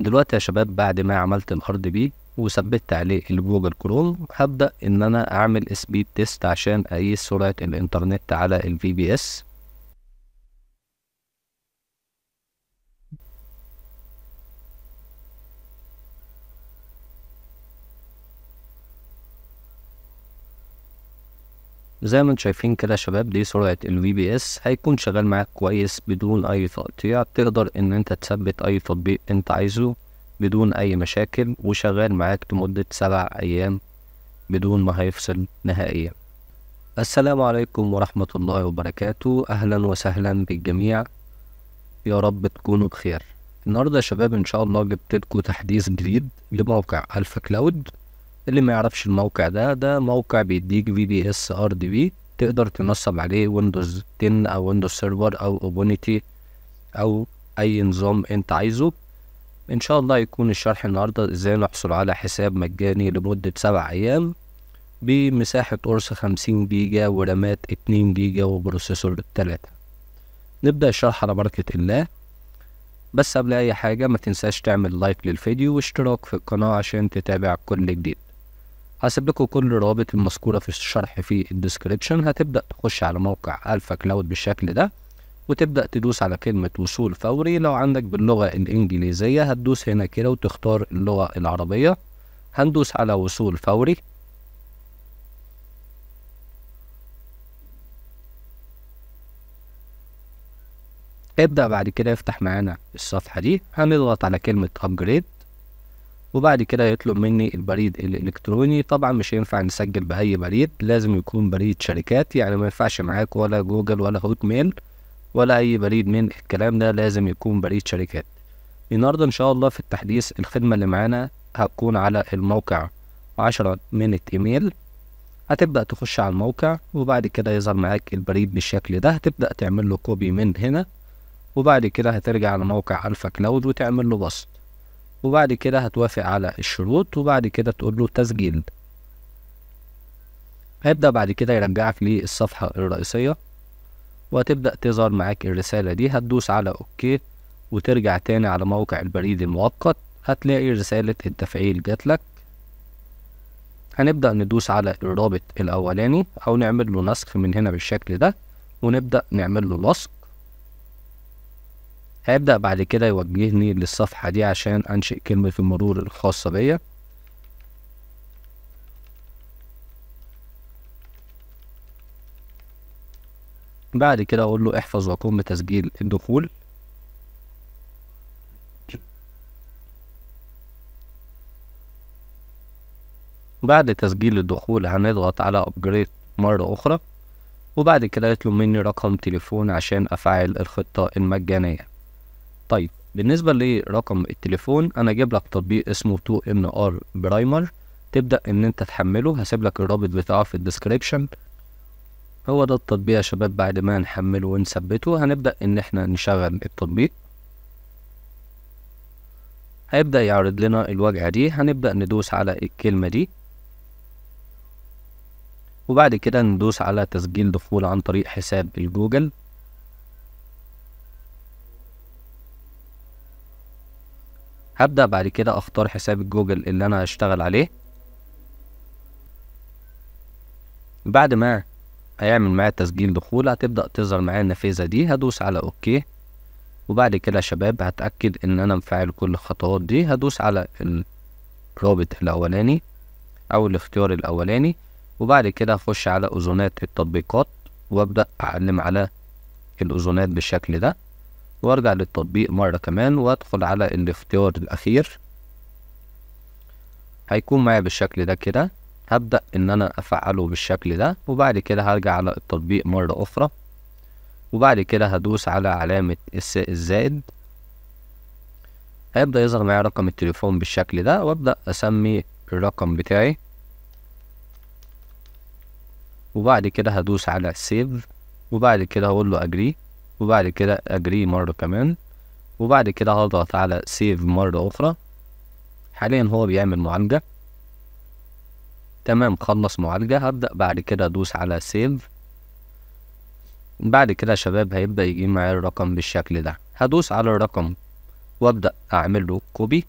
دلوقتي يا شباب بعد ما عملت الهارد بي وثبتت عليه الجوجل كروم هبدأ إن أنا أعمل سبيد تيست عشان أقيس سرعة الإنترنت على الفي بي إس زي ما انتم شايفين كده يا شباب دي سرعة الفي بي اس هيكون شغال معاك كويس بدون اي تقطيع تقدر ان انت تثبت اي تطبيق انت عايزه بدون اي مشاكل وشغال معاك لمدة سبع ايام بدون ما هيفصل نهائيا السلام عليكم ورحمة الله وبركاته اهلا وسهلا بالجميع يا رب تكونوا بخير النهاردة يا شباب ان شاء الله جبت لكم تحديث جديد لموقع الفا كلاود اللي ما يعرفش الموقع ده ده موقع بيديك في بي اس ار دي بي تقدر تنصب عليه ويندوز 10 او ويندوز سيرفر او اوبونيتي او اي نظام انت عايزه ان شاء الله يكون الشرح النهارده ازاي نحصل على حساب مجاني لمدة سبع ايام بمساحة قرص خمسين جيجا ورامات اتنين جيجا وبروسيسور تلاتة نبدأ الشرح على بركة الله بس قبل اي حاجة ما تنساش تعمل لايك للفيديو واشتراك في القناة عشان تتابع كل جديد هسيب لكم كل الروابط المذكورة في الشرح في الديسكريبشن هتبدأ تخش على موقع ألفا كلاود بالشكل ده وتبدأ تدوس على كلمة وصول فوري لو عندك باللغة الإنجليزية هتدوس هنا كده وتختار اللغة العربية هندوس على وصول فوري ابدأ بعد كده افتح معانا الصفحة دي هنضغط على كلمة أبجريد وبعد كده يطلب مني البريد الالكتروني طبعا مش هينفع نسجل باي بريد لازم يكون بريد شركات يعني ما ينفعش معاك ولا جوجل ولا هوت ميل ولا اي بريد من الكلام ده لازم يكون بريد شركات النهارده ان شاء الله في التحديث الخدمه اللي معانا هتكون على الموقع 10 من ايميل هتبدأ تخش على الموقع وبعد كده يظهر معاك البريد بالشكل ده هتبدأ تعمل له كوبي من هنا وبعد كده هترجع على موقع ألفا كلاود وتعمل له بسط وبعد كده هتوافق على الشروط وبعد كده تقول له تسجيل هيبدأ بعد كده يرجعك للصفحة الرئيسية وهتبدأ تظهر معاك الرسالة دي هتدوس على أوكي وترجع تاني على موقع البريد المؤقت هتلاقي رسالة التفعيل جاتلك هنبدأ ندوس على الرابط الأولاني أو نعمل له نسخ من هنا بالشكل ده ونبدأ نعمل له لصق هيبدأ بعد كده يوجهني للصفحة دي عشان أنشئ كلمة المرور الخاصة بيا بعد كده أقول له احفظ وقوم بتسجيل الدخول بعد تسجيل الدخول هنضغط على أبجريد مرة أخرى وبعد كده يطلب مني رقم تليفون عشان أفعل الخطة المجانية طيب بالنسبة لرقم التليفون أنا جايب لك تطبيق اسمه 2MR برايمر تبدأ إن أنت تحمله هسيب لك الرابط بتاعه في الديسكريبشن هو ده التطبيق يا شباب بعد ما نحمله ونثبته هنبدأ إن احنا نشغل التطبيق هيبدأ يعرض لنا الواجهة دي هنبدأ ندوس على الكلمة دي وبعد كده ندوس على تسجيل دخول عن طريق حساب الجوجل هبدأ بعد كده اختار حساب الجوجل اللي انا هشتغل عليه بعد ما هيعمل معايا تسجيل دخول هتبدأ تظهر معايا النافذة دي هدوس على اوكي وبعد كده شباب هتأكد ان انا مفعل كل الخطوات دي هدوس على الرابط الاولاني او الاختيار الاولاني وبعد كده هخش على اذونات التطبيقات وابدأ اعلم على الاذونات بالشكل ده وارجع للتطبيق مرة كمان وادخل على الاختيار الاخير هيكون معايا بالشكل ده كده هبدأ ان انا افعله بالشكل ده وبعد كده هرجع على التطبيق مرة اخرى وبعد كده هدوس على علامة الزائد هيبدأ يظهر معايا رقم التليفون بالشكل ده وابدأ اسمي الرقم بتاعي وبعد كده هدوس على سيف وبعد كده هقول له اجري وبعد كده اجري مرة كمان وبعد كده هضغط على سيف مرة اخرى حاليا هو بيعمل معالجة تمام خلص معالجة هبدأ بعد كده ادوس على سيف بعد كده شباب هيبدأ يجي معايا الرقم بالشكل ده هدوس على الرقم وابدأ اعمل له كوبي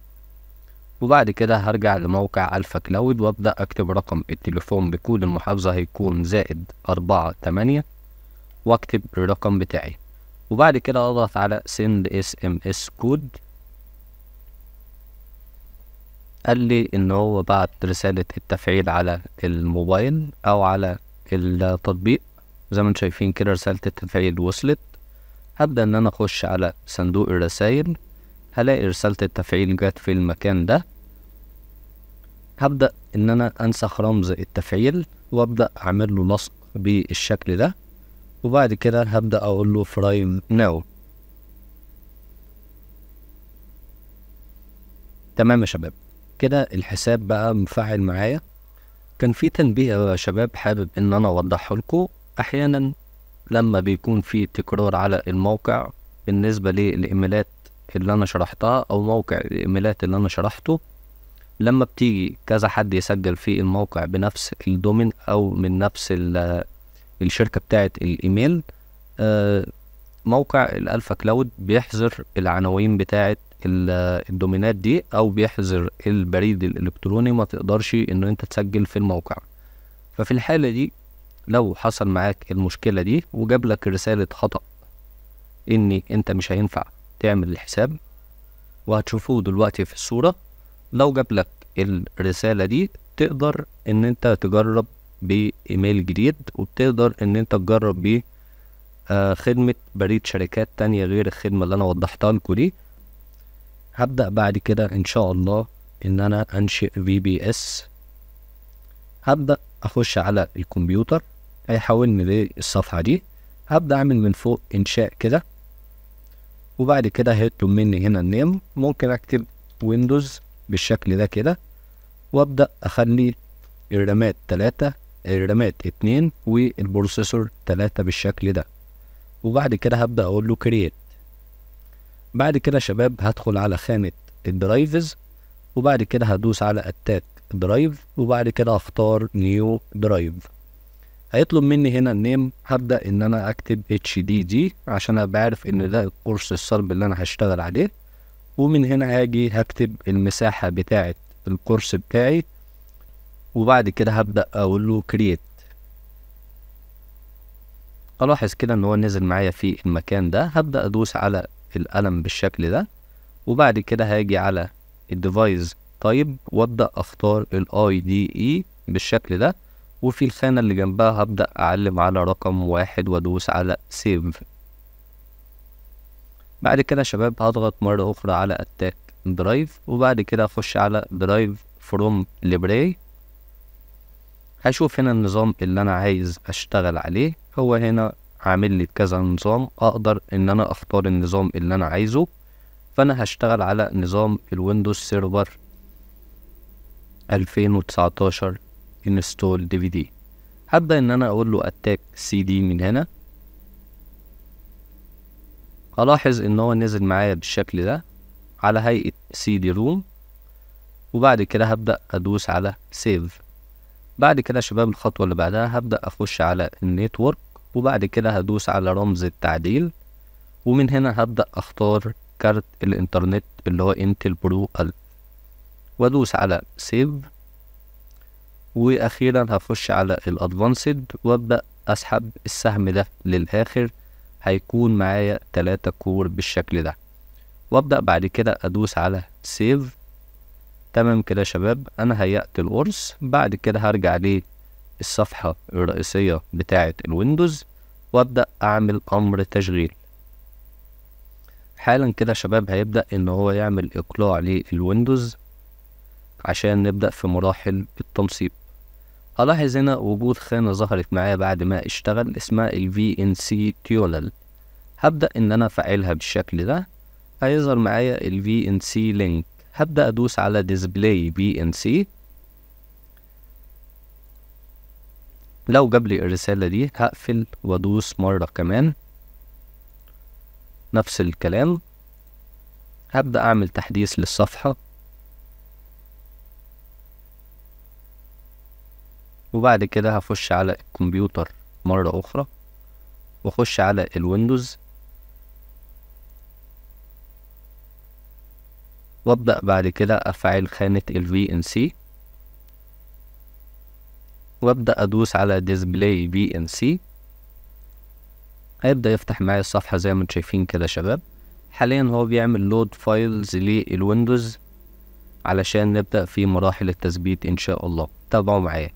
وبعد كده هرجع لموقع ألفا كلاود وأبدأ أكتب رقم التليفون بكود المحافظة هيكون زائد أربعة تمانية وأكتب الرقم بتاعي وبعد كده اضغط على send sms code قال لي ان هو بعت رسالة التفعيل على الموبايل او على التطبيق زي ما انتم شايفين كده رسالة التفعيل وصلت هبدأ ان انا اخش على صندوق الرسايل هلاقي رسالة التفعيل جت في المكان ده هبدأ ان انا انسخ رمز التفعيل وابدأ اعمل له لصق بالشكل ده وبعد كده هبدأ أقول له فرايم ناو تمام يا شباب كده الحساب بقى مفعل معايا كان في تنبيه يا شباب حابب ان انا اوضحه لكم احيانا لما بيكون في تكرار على الموقع بالنسبة للايميلات اللي انا شرحتها او موقع الايميلات اللي انا شرحته لما بتيجي كذا حد يسجل في الموقع بنفس الدومين او من نفس الشركه بتاعه الايميل آه، موقع الالفا كلاود بيحظر العناوين بتاعه الدومينات دي او بيحظر البريد الالكتروني ما تقدرش ان انت تسجل في الموقع ففي الحاله دي لو حصل معاك المشكله دي وجاب لك رساله خطا ان انت مش هينفع تعمل الحساب وهتشوفوه دلوقتي في الصوره لو جاب لك الرساله دي تقدر ان انت تجرب بايميل جديد وبتقدر ان انت تجرب بيه آه خدمة بريد شركات تانية غير الخدمة اللي انا وضحتها لكم دي هبدأ بعد كده ان شاء الله ان انا انشئ في بي اس هبدأ اخش على الكمبيوتر هيحولني للصفحة دي هبدأ اعمل من فوق انشاء كده وبعد كده هيطلب مني هنا النيم ممكن اكتب ويندوز بالشكل ده كده وابدأ اخلي الرامات تلاتة الرامات اتنين والبروسيسور تلاتة بالشكل ده وبعد كده هبدأ اقول له كرييت بعد كده شباب هدخل على خانة الدرايفز وبعد كده هدوس على اتاك درايف وبعد كده هختار نيو درايف هيطلب مني هنا النيم هبدا ان انا اكتب اتش دي دي عشان ابقى عارف ان ده القرص الصلب اللي انا هشتغل عليه ومن هنا هاجي هكتب المساحه بتاعه القرص بتاعي وبعد كده هبدأ اقول له كرييت الاحظ كده ان هو نزل معايا في المكان ده هبدأ ادوس على القلم بالشكل ده وبعد كده هاجي على الديفايس تايب وابدأ اختار الاي دي اي e بالشكل ده وفي الخانة اللي جنبها هبدأ أعلم على رقم واحد وأدوس على سيف بعد كده شباب هضغط مرة أخرى على أتاك درايف وبعد كده أخش على درايف فروم ليبري هشوف هنا النظام اللي انا عايز اشتغل عليه هو هنا عامل لي كذا نظام اقدر ان انا اختار النظام اللي انا عايزه فانا هشتغل على نظام الويندوز سيرفر 2019 انستول دي في دي هبدا ان انا اقول له اتاك سي دي من هنا الاحظ ان هو نزل معايا بالشكل ده على هيئه سي دي روم وبعد كده هبدا ادوس على سيف بعد كده شباب الخطوة اللي بعدها هبدأ أخش على النيتورك وبعد كده هدوس على رمز التعديل ومن هنا هبدأ أختار كارت الإنترنت اللي هو انتل برو ألف وأدوس على سيف وأخيرا هخش على الأدفانسد وأبدأ أسحب السهم ده للآخر هيكون معايا تلاتة كور بالشكل ده وأبدأ بعد كده أدوس على سيف تمام كده شباب انا هيأت القرص بعد كده هرجع الصفحة الرئيسية بتاعة الويندوز وابدأ اعمل امر تشغيل حالا كده شباب هيبدأ ان هو يعمل اقلاع للويندوز عشان نبدأ في مراحل التنصيب هلاحظ هنا وجود خانة ظهرت معايا بعد ما اشتغل اسمها ال VNC Tunnel هبدأ ان انا افعلها بالشكل ده هيظهر معايا ال VNC Link هبدأ أدوس على display bnc لو جاب لي الرسالة دي هقفل وأدوس مرة كمان نفس الكلام هبدأ أعمل تحديث للصفحة وبعد كده هخش على الكمبيوتر مرة أخرى وأخش على الويندوز وابدأ بعد كده أفعل خانة ال VNC وابدأ أدوس على Display VNC هيبدأ يفتح معايا الصفحة زي ما انتم شايفين كده شباب حاليا هو بيعمل لود فايلز للويندوز علشان نبدأ في مراحل التثبيت إن شاء الله تابعوا معايا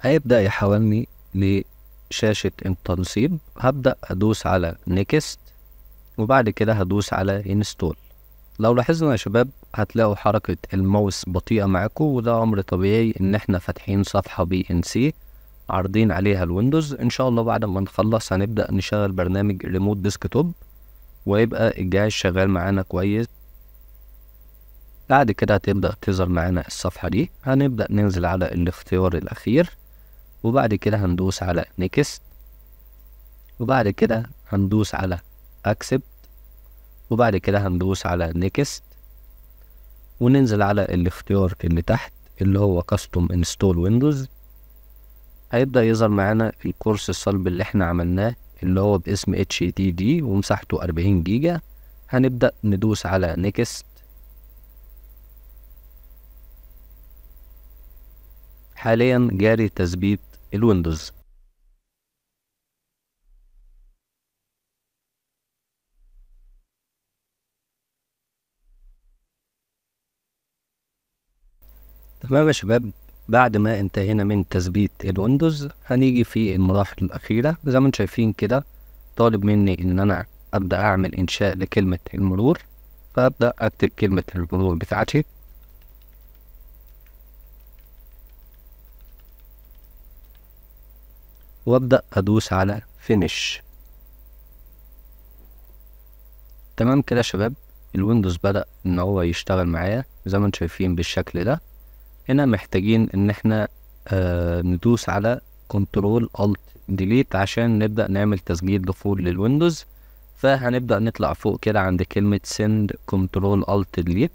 هيبدأ يحولني شاشة التنصيب هبدأ أدوس على نيكست وبعد كده هدوس على انستول لو لاحظنا يا شباب هتلاقوا حركة الماوس بطيئة معاكم وده أمر طبيعي إن احنا فاتحين صفحة بي إن سي عارضين عليها الويندوز إن شاء الله بعد ما نخلص هنبدأ نشغل برنامج ريموت ديسكتوب ويبقى الجهاز شغال معانا كويس بعد كده هتبدأ تظهر معانا الصفحة دي هنبدأ ننزل على الاختيار الأخير وبعد كده هندوس على نيكست وبعد كده هندوس على اكسبت وبعد كده هندوس على نيكست وننزل على الاختيار اللي تحت اللي هو كاستوم انستول ويندوز هيبدأ يظهر معانا الكورس الصلب اللي احنا عملناه اللي هو باسم اتش تي دي ومساحته 40 جيجا هنبدأ ندوس على نيكست حاليا جاري تثبيت الويندوز تمام يا شباب بعد ما انتهينا من تثبيت الويندوز هنيجي في المراحل الأخيرة زي ما انتم شايفين كده طالب مني إن أنا أبدأ أعمل إنشاء لكلمة المرور فأبدأ أكتب كلمة المرور بتاعتي وابدأ ادوس على فينيش تمام كده يا شباب الويندوز بدأ ان هو يشتغل معايا زي ما انتم شايفين بالشكل ده هنا محتاجين ان احنا آه ندوس على كنترول الت ديليت عشان نبدأ نعمل تسجيل دخول للويندوز فهنبدأ نطلع فوق كده عند كلمة سند كنترول ألت ديليت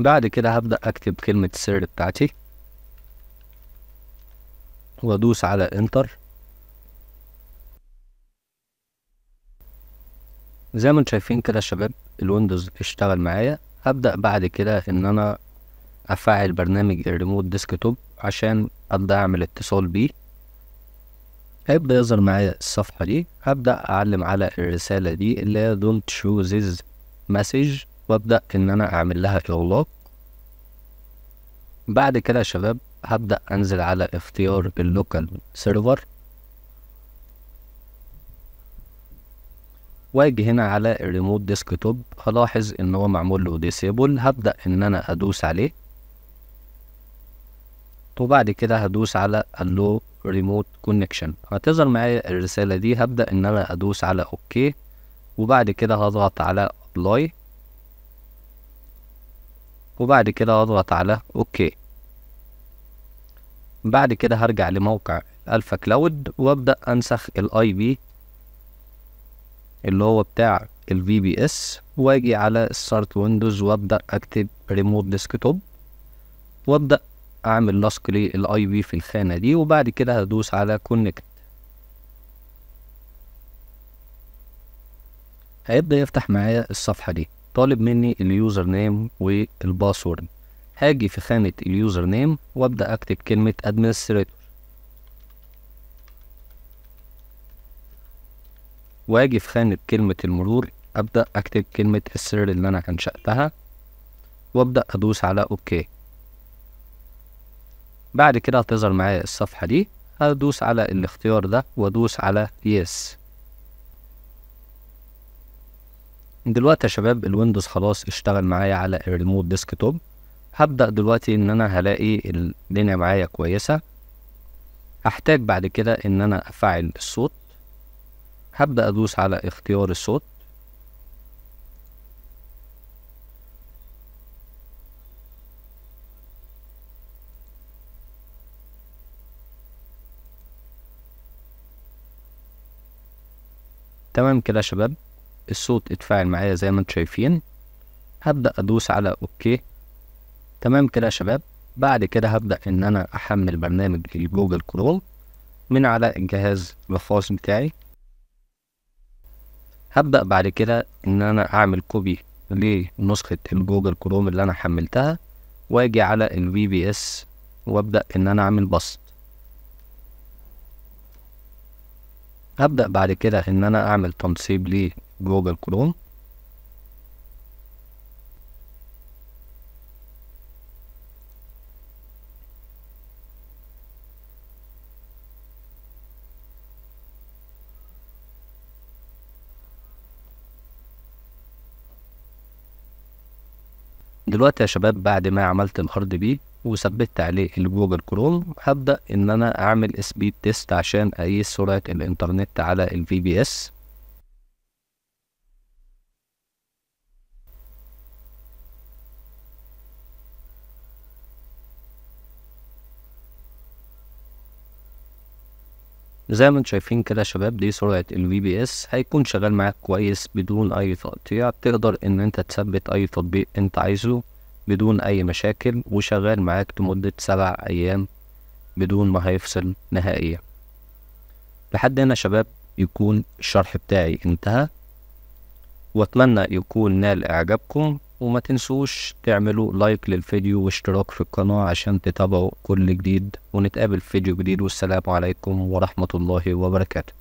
بعد كده هبدأ أكتب كلمة السر بتاعتي وأدوس على انتر زي ما انتم شايفين كده شباب الويندوز اشتغل معايا هبدأ بعد كده إن أنا أفعل برنامج الريموت ديسكتوب عشان أبدأ أعمل اتصال بيه هيبدأ يظهر معايا الصفحة دي هبدأ أعلم على الرسالة دي اللي هي don't choose message وابدأ ان انا اعمل لها اغلاق بعد كده يا شباب هبدأ انزل على اختيار اللوكال سيرفر واجي هنا على الريموت ديسكتوب هلاحظ ان هو معمول له ديسيبل هبدأ ان انا ادوس عليه وبعد كده هدوس على اللو ريموت كونكشن هتظهر معايا الرسالة دي هبدأ ان انا ادوس على اوكي وبعد كده هضغط على ابلاي وبعد كده اضغط على اوكي بعد كده هرجع لموقع الفا كلاود وابدا انسخ الاي بي اللي هو بتاع الفي بي اس واجي على ستارت ويندوز وابدا اكتب ريموت ديسكتوب وابدا اعمل لصق للاي بي في الخانه دي وبعد كده هدوس على كونكت هيبدا يفتح معايا الصفحه دي طالب مني اليوزر نيم والباسورد هاجي في خانة اليوزر نيم وابدأ اكتب كلمة administrator واجي في خانة كلمة المرور ابدأ اكتب كلمة السر اللي انا انشأتها وابدأ ادوس على اوكي بعد كده هتظهر معايا الصفحة دي هدوس على الاختيار ده وادوس على يس دلوقتي يا شباب الويندوز خلاص اشتغل معايا على الريموت ديسكتوب هبدأ دلوقتي ان انا هلاقي الدنيا معايا كويسة هحتاج بعد كده ان انا افعل الصوت هبدأ ادوس على اختيار الصوت تمام كده يا شباب الصوت اتفاعل معايا زي ما انتم شايفين هبدأ ادوس على اوكي تمام كده يا شباب بعد كده هبدأ ان انا احمل برنامج الجوجل كروم من على الجهاز الخاص بتاعي هبدأ بعد كده ان انا اعمل كوبي لنسخة الجوجل كروم اللي انا حملتها واجي على الفي بي اس وابدأ ان انا اعمل بسط هبدأ بعد كده ان انا اعمل تنصيب جوجل كروم دلوقتي يا شباب بعد ما عملت الهارد بي وثبتت عليه الجوجل كروم هبدأ ان انا اعمل سبيد تيست عشان اقيس سرعة الانترنت على الفي بي اس زي ما انتم شايفين كده يا شباب دي سرعة الفي بي اس هيكون شغال معاك كويس بدون اي تقطيع تقدر ان انت تثبت اي تطبيق انت عايزه بدون اي مشاكل وشغال معاك لمدة سبع ايام بدون ما هيفصل نهائيا لحد هنا يا شباب يكون الشرح بتاعي انتهى واتمنى يكون نال اعجابكم وما تنسوش تعملوا لايك للفيديو واشتراك في القناة عشان تتابعوا كل جديد ونتقابل في فيديو جديد والسلام عليكم ورحمة الله وبركاته